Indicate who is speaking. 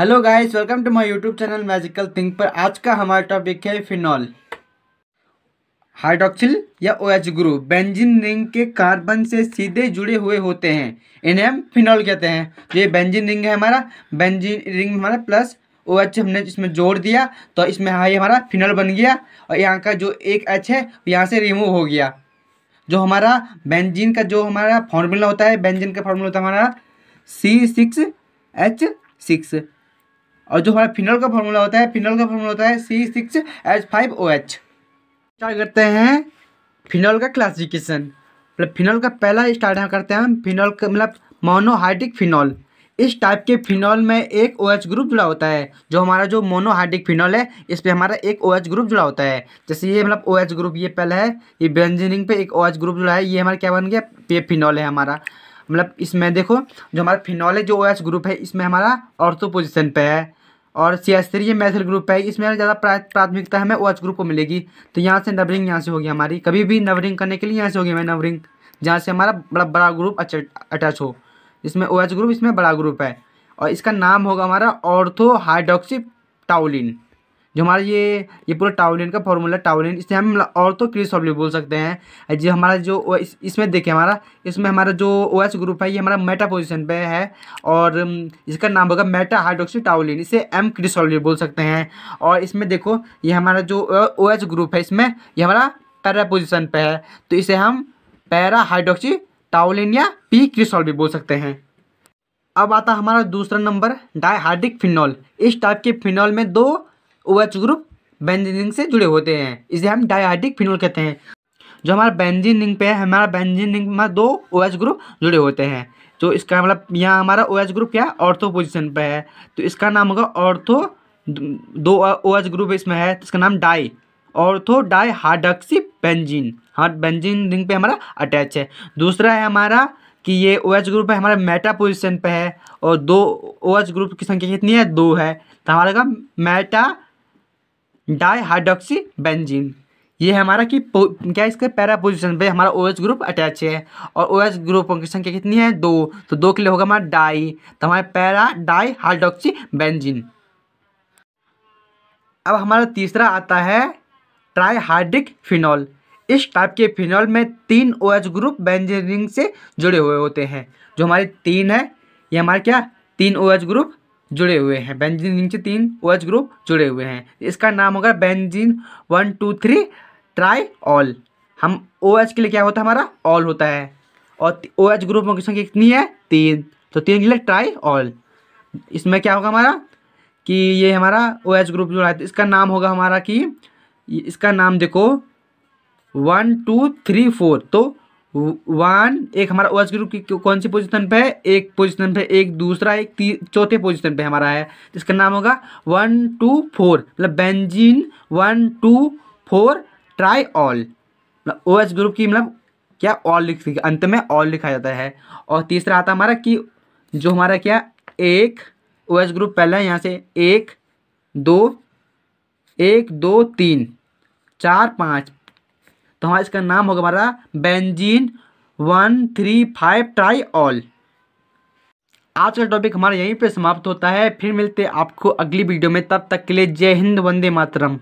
Speaker 1: hello guys welcome to my YouTube channel magical think पर आज का हमारा टॉपिक है फिनॉल हाइड्रोक्सिल या O H group benzene ring के कार्बन से सीधे जुड़े हुए होते हैं इन्हें हम फिनॉल कहते हैं जो ये बेंजिन रिंग है हमारा बेंजिन रिंग हमारा प्लस ओ एच हमने इसमें जोड़ दिया तो इसमें हाई हमारा फिनॉल बन गया और यहाँ का जो एक एच है यहाँ से रिमूव हो गया जो हमारा बेंजिन का जो हमारा फॉर्मूला होता है बेंजिन का फॉर्मूला होता है हमारा सी सिक्स एच सिक्स और जो हमारा फिनल का फॉर्मूला होता है फिनल का फॉर्मूला होता है C six H five O H start करते हैं फिनल का क्लासिफिकेशन मतलब फिनल का पहला स्टार्ट हम करते हैं फिनल का मतलब मोनोहाइड्रिक फिनॉल इस टाइप के फिनॉल में एक ओ OH ग्रुप जुड़ा होता है जो हमारा जो मोनोहाइड्रिक फिनॉल है इस पर हमारा एक ओ OH ग्रुप जुड़ा होता है जैसे ये मतलब ओ OH ग्रुप ये पहला है ये बेंजीनिंग पे एक ओ ग्रुप जुड़ा है ये हमारा क्या बन गया पे फिनॉल है हमारा मतलब इसमें देखो जो हमारा फिनॉल है जो ओ ग्रुप है इसमें हमारा ऑर्थो पोजिशन पर है और सी मैथल ग्रुप है इसमें ज़्यादा प्राथमिकता हमें ओ ग्रुप को मिलेगी तो यहाँ से नवरिंग यहाँ से होगी हमारी कभी भी नवरिंग करने के लिए यहाँ से होगी हमें नवरिंग जहाँ से हमारा बड़ा बड़ा ग्रुप अटैच हो इसमें ओ ग्रुप इसमें बड़ा ग्रुप है और इसका नाम होगा हमारा ऑर्थो हाइड्रोक्सी टाउलिन जो हमारा ये ये पूरा टाउलिन का फॉर्मूला टाउलिन इसे हम और तो क्रिस ऑब्लिक बोल सकते हैं जो हमारा जो इस, इसमें देखिए हमारा इसमें हमारा जो ओ एच ग्रुप है ये हमारा मेटा पोजीशन पे है और इसका नाम होगा मेटा हाइड्रोक्सी टाउलिन इसे एम क्रिस ऑब्लिक बोल सकते हैं और इसमें देखो ये हमारा जो ओ एच ग्रुप है इसमें ये हमारा पैरा पोजिशन पर है तो इसे हम पैरा हाइड्रोक्सी टाउलिन या पी क्रिस ऑब्लिक बोल सकते हैं अब आता हमारा दूसरा नंबर डाई फिनॉल इस टाइप के फिनॉल में दो ओ एच ग्रुप बेंजीनिंग से जुड़े होते हैं इसे हम डायहाइड्रिक फिनोल कहते हैं जो हमारा बेंजीन रिंग पे है हमारा बेंजीन रिंग में दो ओ एच ग्रुप जुड़े होते हैं तो इसका मतलब यहाँ हमारा ओ एच ग्रुप क्या ऑर्थो पोजिशन पर है तो इसका नाम होगा ऑर्थो दो ओ एच ग्रुप इसमें है तो इसका नाम di ortho di hydroxy benzene हाँ बेंजीन रिंग पे हमारा अटैच है दूसरा है हमारा कि ये ओ OH ग्रुप है हमारा मेटा पोजिशन पे है और दो ओ OH ग्रुप की संख्या कितनी है दो है तो हमारा मेटा डाई बेंजीन ये हमारा कि क्या इसके पैरा पोजिशन पे हमारा ओ OH ग्रुप अटैच है और ओ OH ग्रुप की संख्या कितनी है दो तो दो के लिए होगा हमारा डाई तो हमारे पैरा डाई हाइड्रोक्सी बेंजिन अब हमारा तीसरा आता है ट्राईहाइड्रिक फिनॉल इस टाइप के फिनॉल में तीन O OH group benzene ring से जुड़े हुए होते हैं जो हमारे तीन है ये हमारे क्या तीन ओ OH ग्रुप जुड़े हुए हैं बेंजीन नीचे तीन ओ एच ग्रुप जुड़े हुए हैं इसका नाम होगा benzene one two three triol हम ओ एच के लिए क्या होता है हमारा ऑल होता है और ओ एच ग्रुप में संख्या कितनी है तीन तो तीन के लिए ट्राई ऑल इसमें क्या होगा हमारा कि ये हमारा ओ OH ग्रुप जुड़ा है तो इसका नाम होगा हमारा कि इसका नाम देखो वन टू थ्री फोर तो वन एक हमारा ओ एच ग्रुप की कौन सी पोजिशन पे है एक पोजिशन पे एक दूसरा एक चौथे पोजिशन पे हमारा है जिसका नाम होगा वन टू फोर मतलब benzene one two four triol मतलब ओ एच ग्रुप की मतलब क्या ऑल लिख अंत में ऑल लिखा जाता है और तीसरा आता हमारा कि जो हमारा क्या एक ओ एच ग्रुप पहला है यहाँ से एक दो एक दो तीन चार पाँच तो हमारा इसका नाम होगा हमारा benzene one three five triol आज का टॉपिक हमारा यहीं पे समाप्त होता है फिर मिलते हैं आपको अगली वीडियो में तब तक के लिए जय हिंद वंदे मातरम